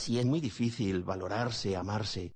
Si es muy difícil valorarse, amarse,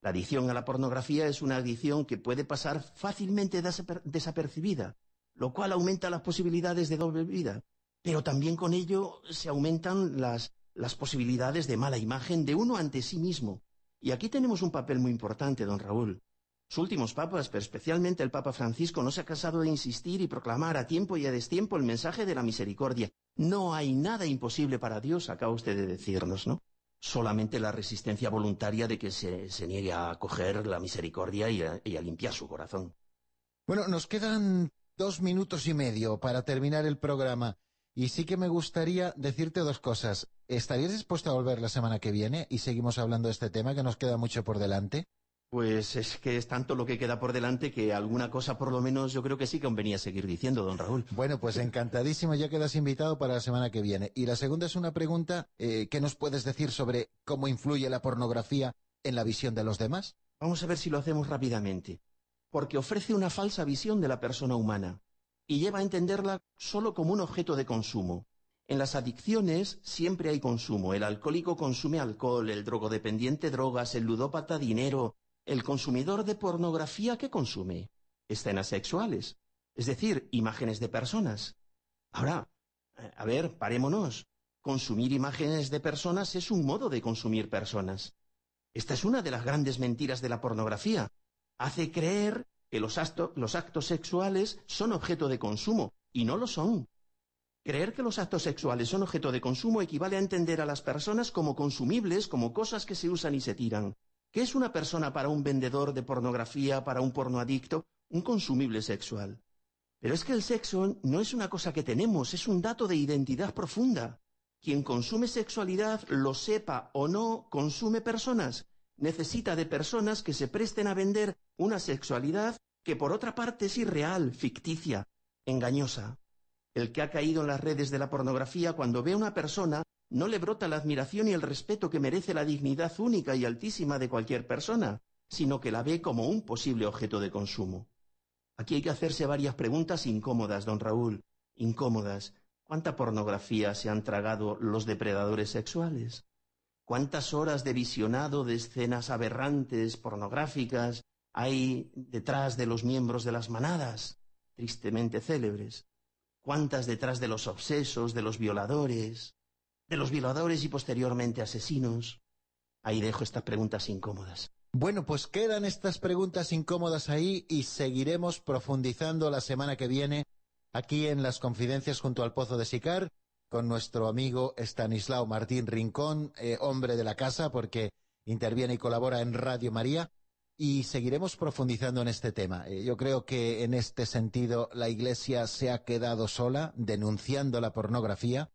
la adicción a la pornografía es una adicción que puede pasar fácilmente desapercibida, lo cual aumenta las posibilidades de doble vida, pero también con ello se aumentan las, las posibilidades de mala imagen de uno ante sí mismo. Y aquí tenemos un papel muy importante, don Raúl. Sus últimos papas, pero especialmente el Papa Francisco, no se ha casado de insistir y proclamar a tiempo y a destiempo el mensaje de la misericordia. No hay nada imposible para Dios, acaba usted de decirnos, ¿no? solamente la resistencia voluntaria de que se, se niegue a acoger la misericordia y a, y a limpiar su corazón. Bueno, nos quedan dos minutos y medio para terminar el programa. Y sí que me gustaría decirte dos cosas. ¿Estarías dispuesto a volver la semana que viene y seguimos hablando de este tema que nos queda mucho por delante? Pues es que es tanto lo que queda por delante que alguna cosa por lo menos yo creo que sí convenía seguir diciendo, don Raúl. Bueno, pues encantadísimo, ya quedas invitado para la semana que viene. Y la segunda es una pregunta, eh, ¿qué nos puedes decir sobre cómo influye la pornografía en la visión de los demás? Vamos a ver si lo hacemos rápidamente. Porque ofrece una falsa visión de la persona humana y lleva a entenderla solo como un objeto de consumo. En las adicciones siempre hay consumo. El alcohólico consume alcohol, el drogodependiente drogas, el ludópata dinero, el consumidor de pornografía que consume escenas sexuales, es decir, imágenes de personas. Ahora, eh, a ver, parémonos. Consumir imágenes de personas es un modo de consumir personas. Esta es una de las grandes mentiras de la pornografía. Hace creer que los, los actos sexuales son objeto de consumo, y no lo son. Creer que los actos sexuales son objeto de consumo equivale a entender a las personas como consumibles, como cosas que se usan y se tiran. ¿Qué es una persona para un vendedor de pornografía, para un pornoadicto? Un consumible sexual. Pero es que el sexo no es una cosa que tenemos, es un dato de identidad profunda. Quien consume sexualidad, lo sepa o no, consume personas. Necesita de personas que se presten a vender una sexualidad que por otra parte es irreal, ficticia, engañosa. El que ha caído en las redes de la pornografía cuando ve a una persona no le brota la admiración y el respeto que merece la dignidad única y altísima de cualquier persona, sino que la ve como un posible objeto de consumo. Aquí hay que hacerse varias preguntas incómodas, don Raúl, incómodas. ¿Cuánta pornografía se han tragado los depredadores sexuales? ¿Cuántas horas de visionado de escenas aberrantes, pornográficas, hay detrás de los miembros de las manadas, tristemente célebres? ¿Cuántas detrás de los obsesos, de los violadores? de los violadores y posteriormente asesinos? Ahí dejo estas preguntas incómodas. Bueno, pues quedan estas preguntas incómodas ahí y seguiremos profundizando la semana que viene aquí en Las Confidencias junto al Pozo de Sicar con nuestro amigo Estanislao Martín Rincón, eh, hombre de la casa porque interviene y colabora en Radio María y seguiremos profundizando en este tema. Eh, yo creo que en este sentido la Iglesia se ha quedado sola denunciando la pornografía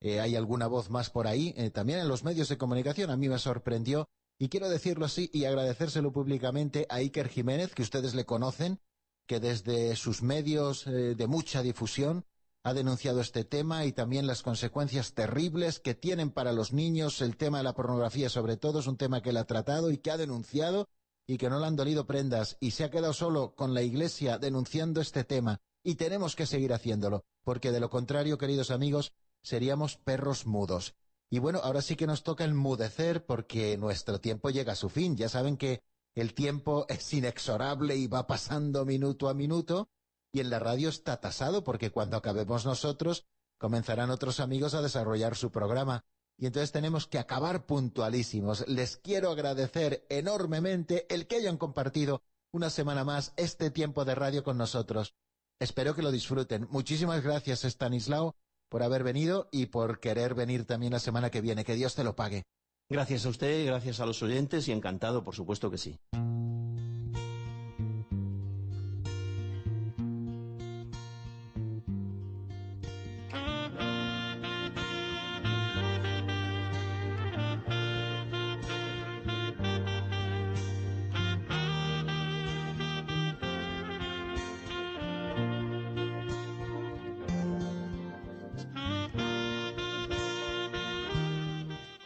eh, hay alguna voz más por ahí, eh, también en los medios de comunicación. A mí me sorprendió, y quiero decirlo así y agradecérselo públicamente a Iker Jiménez, que ustedes le conocen, que desde sus medios eh, de mucha difusión ha denunciado este tema y también las consecuencias terribles que tienen para los niños el tema de la pornografía, sobre todo, es un tema que él ha tratado y que ha denunciado y que no le han dolido prendas y se ha quedado solo con la Iglesia denunciando este tema y tenemos que seguir haciéndolo, porque de lo contrario, queridos amigos, seríamos perros mudos. Y bueno, ahora sí que nos toca enmudecer porque nuestro tiempo llega a su fin. Ya saben que el tiempo es inexorable y va pasando minuto a minuto. Y en la radio está tasado porque cuando acabemos nosotros, comenzarán otros amigos a desarrollar su programa. Y entonces tenemos que acabar puntualísimos. Les quiero agradecer enormemente el que hayan compartido una semana más este tiempo de radio con nosotros. Espero que lo disfruten. Muchísimas gracias, Stanislao por haber venido y por querer venir también la semana que viene. Que Dios te lo pague. Gracias a usted, gracias a los oyentes y encantado, por supuesto que sí.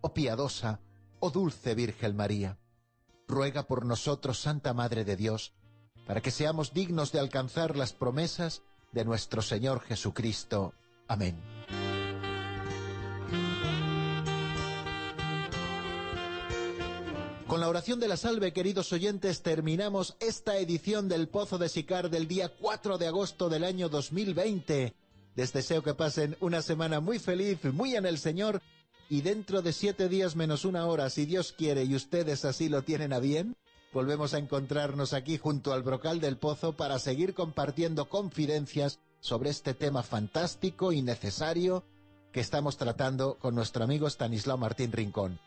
oh piadosa, o dulce Virgen María, ruega por nosotros, Santa Madre de Dios, para que seamos dignos de alcanzar las promesas de nuestro Señor Jesucristo. Amén. Con la oración de la salve, queridos oyentes, terminamos esta edición del Pozo de Sicar del día 4 de agosto del año 2020. Les deseo que pasen una semana muy feliz, muy en el Señor, y dentro de siete días menos una hora, si Dios quiere y ustedes así lo tienen a bien, volvemos a encontrarnos aquí junto al brocal del pozo para seguir compartiendo confidencias sobre este tema fantástico y necesario que estamos tratando con nuestro amigo Stanislao Martín Rincón.